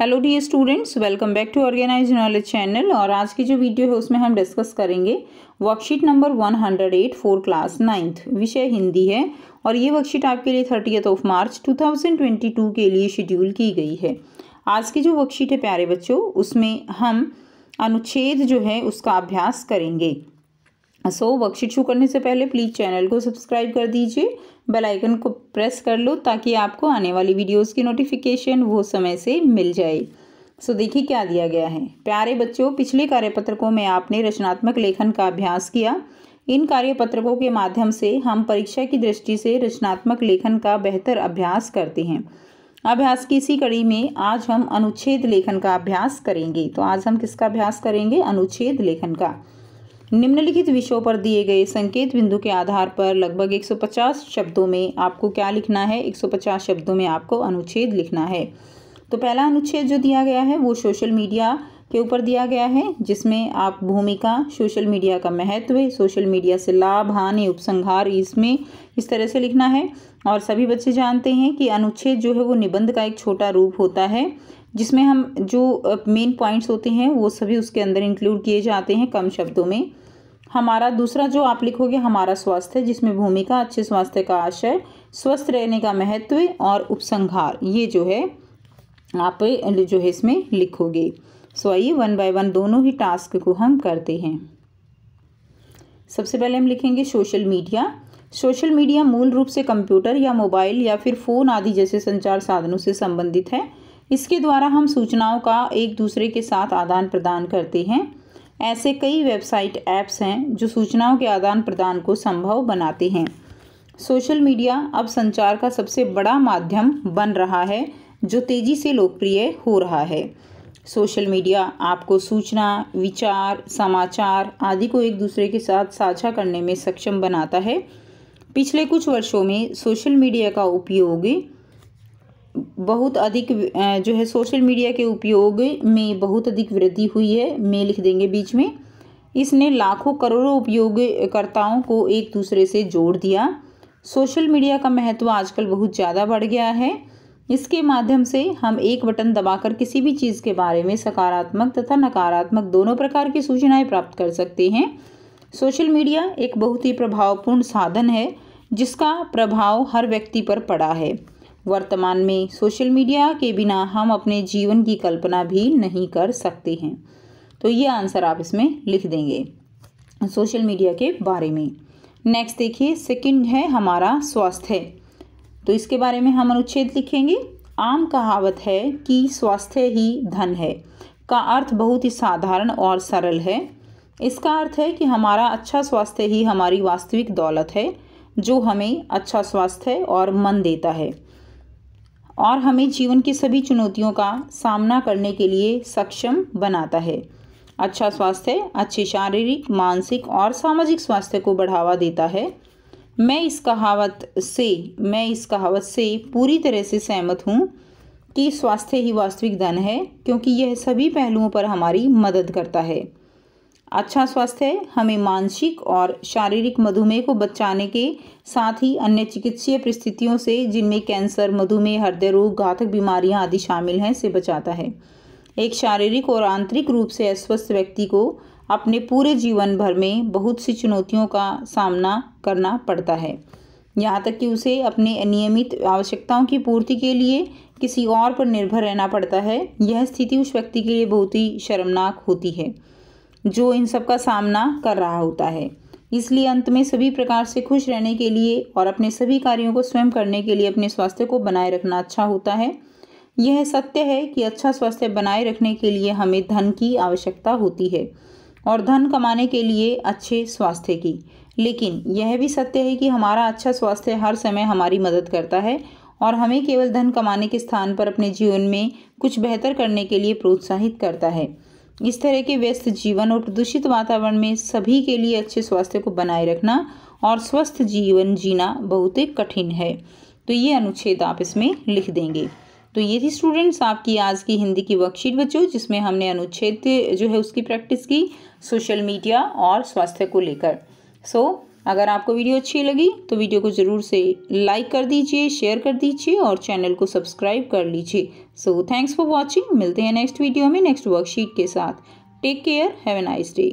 hello the students welcome back to organise knowledge channel और आज की जो वीडियो है उसमें हम डिस्कस करेंगे worksheet number one hundred eight four class ninth विषय हिंदी है और ये वर्कशीट आपके लिए thirtieth of March two thousand twenty two के लिए शेड्यूल की गई है आज की जो वर्कशीट है प्यारे बच्चों उसमें हम अनुच्छेद जो है उसका अभ्यास करेंगे सो वर्कशीट शुरू करने से पहले प्लीज़ चैनल को सब्सक्राइब कर दीजिए बेल आइकन को प्रेस कर लो ताकि आपको आने वाली वीडियोस की नोटिफिकेशन वो समय से मिल जाए सो देखिए क्या दिया गया है प्यारे बच्चों पिछले कार्यपत्रकों में आपने रचनात्मक लेखन का अभ्यास किया इन कार्यपत्रकों के माध्यम से हम परीक्षा की दृष्टि से रचनात्मक लेखन का बेहतर अभ्यास करते हैं अभ्यास की इसी कड़ी में आज हम अनुच्छेद लेखन का अभ्यास करेंगे तो आज हम किसका अभ्यास करेंगे अनुच्छेद लेखन का निम्नलिखित विषयों पर दिए गए संकेत बिंदु के आधार पर लगभग 150 शब्दों में आपको क्या लिखना है 150 शब्दों में आपको अनुच्छेद लिखना है तो पहला अनुच्छेद जो दिया गया है वो सोशल मीडिया के ऊपर दिया गया है जिसमें आप भूमिका सोशल मीडिया का महत्व सोशल मीडिया से लाभ हानि उपसंहार इसमें इस तरह से लिखना है और सभी बच्चे जानते हैं कि अनुच्छेद जो है वो निबंध का एक छोटा रूप होता है जिसमें हम जो मेन पॉइंट्स होते हैं वो सभी उसके अंदर इंक्लूड किए जाते हैं कम शब्दों में हमारा दूसरा जो आप लिखोगे हमारा स्वास्थ्य जिसमें भूमिका अच्छे स्वास्थ्य का आशय स्वस्थ रहने का महत्व और उपसंहार ये जो है आप जो है इसमें लिखोगे सो आइए वन बाय वन दोनों ही टास्क को हम करते हैं सबसे पहले हम लिखेंगे सोशल मीडिया सोशल मीडिया मूल रूप से कंप्यूटर या मोबाइल या फिर फ़ोन आदि जैसे संचार साधनों से संबंधित है इसके द्वारा हम सूचनाओं का एक दूसरे के साथ आदान प्रदान करते हैं ऐसे कई वेबसाइट ऐप्स हैं जो सूचनाओं के आदान प्रदान को संभव बनाते हैं सोशल मीडिया अब संचार का सबसे बड़ा माध्यम बन रहा है जो तेज़ी से लोकप्रिय हो रहा है सोशल मीडिया आपको सूचना विचार समाचार आदि को एक दूसरे के साथ साझा करने में सक्षम बनाता है पिछले कुछ वर्षों में सोशल मीडिया का उपयोग बहुत अधिक जो है सोशल मीडिया के उपयोग में बहुत अधिक वृद्धि हुई है मैं लिख देंगे बीच में इसने लाखों करोड़ों उपयोगकर्ताओं को एक दूसरे से जोड़ दिया सोशल मीडिया का महत्व आजकल बहुत ज़्यादा बढ़ गया है इसके माध्यम से हम एक बटन दबाकर किसी भी चीज़ के बारे में सकारात्मक तथा नकारात्मक दोनों प्रकार की सूचनाएं प्राप्त कर सकते हैं सोशल मीडिया एक बहुत ही प्रभावपूर्ण साधन है जिसका प्रभाव हर व्यक्ति पर पड़ा है वर्तमान में सोशल मीडिया के बिना हम अपने जीवन की कल्पना भी नहीं कर सकते हैं तो ये आंसर आप इसमें लिख देंगे सोशल मीडिया के बारे में नेक्स्ट देखिए सेकंड है हमारा स्वास्थ्य तो इसके बारे में हम अनुच्छेद लिखेंगे आम कहावत है कि स्वास्थ्य ही धन है का अर्थ बहुत ही साधारण और सरल है इसका अर्थ है कि हमारा अच्छा स्वास्थ्य ही हमारी वास्तविक दौलत है जो हमें अच्छा स्वास्थ्य और मन देता है और हमें जीवन की सभी चुनौतियों का सामना करने के लिए सक्षम बनाता है अच्छा स्वास्थ्य अच्छे शारीरिक मानसिक और सामाजिक स्वास्थ्य को बढ़ावा देता है मैं इस कहावत से मैं इस कहावत से पूरी तरह से सहमत हूँ कि स्वास्थ्य ही वास्तविक धन है क्योंकि यह सभी पहलुओं पर हमारी मदद करता है अच्छा स्वास्थ्य हमें मानसिक और शारीरिक मधुमेह को बचाने के साथ ही अन्य चिकित्सीय परिस्थितियों से जिनमें कैंसर मधुमेह हृदय रोग घातक बीमारियां आदि शामिल हैं से बचाता है एक शारीरिक और आंतरिक रूप से अस्वस्थ व्यक्ति को अपने पूरे जीवन भर में बहुत सी चुनौतियों का सामना करना पड़ता है यहाँ तक कि उसे अपने अनियमित आवश्यकताओं की पूर्ति के लिए किसी और पर निर्भर रहना पड़ता है यह स्थिति उस व्यक्ति के लिए बहुत ही शर्मनाक होती है जो इन सब का सामना कर रहा होता है इसलिए अंत में सभी प्रकार से खुश रहने के लिए और अपने सभी कार्यों को स्वयं करने के लिए अपने स्वास्थ्य को बनाए रखना अच्छा होता है यह सत्य है कि अच्छा स्वास्थ्य बनाए रखने के लिए हमें धन की आवश्यकता होती है और धन कमाने के लिए अच्छे स्वास्थ्य की लेकिन यह भी सत्य है कि हमारा अच्छा स्वास्थ्य हर समय हमारी मदद करता है और हमें केवल धन कमाने के स्थान पर अपने जीवन में कुछ बेहतर करने के लिए प्रोत्साहित करता है इस तरह के व्यस्त जीवन और प्रदूषित वातावरण में सभी के लिए अच्छे स्वास्थ्य को बनाए रखना और स्वस्थ जीवन जीना बहुत ही कठिन है तो ये अनुच्छेद आप इसमें लिख देंगे तो ये थी स्टूडेंट्स आपकी आज की हिंदी की वर्कशीट बच्चों जिसमें हमने अनुच्छेद जो है उसकी प्रैक्टिस की सोशल मीडिया और स्वास्थ्य को लेकर सो so, अगर आपको वीडियो अच्छी लगी तो वीडियो को ज़रूर से लाइक कर दीजिए शेयर कर दीजिए और चैनल को सब्सक्राइब कर लीजिए सो थैंक्स फॉर वॉचिंग मिलते हैं नेक्स्ट वीडियो में नेक्स्ट वर्कशीट के साथ take care have a nice day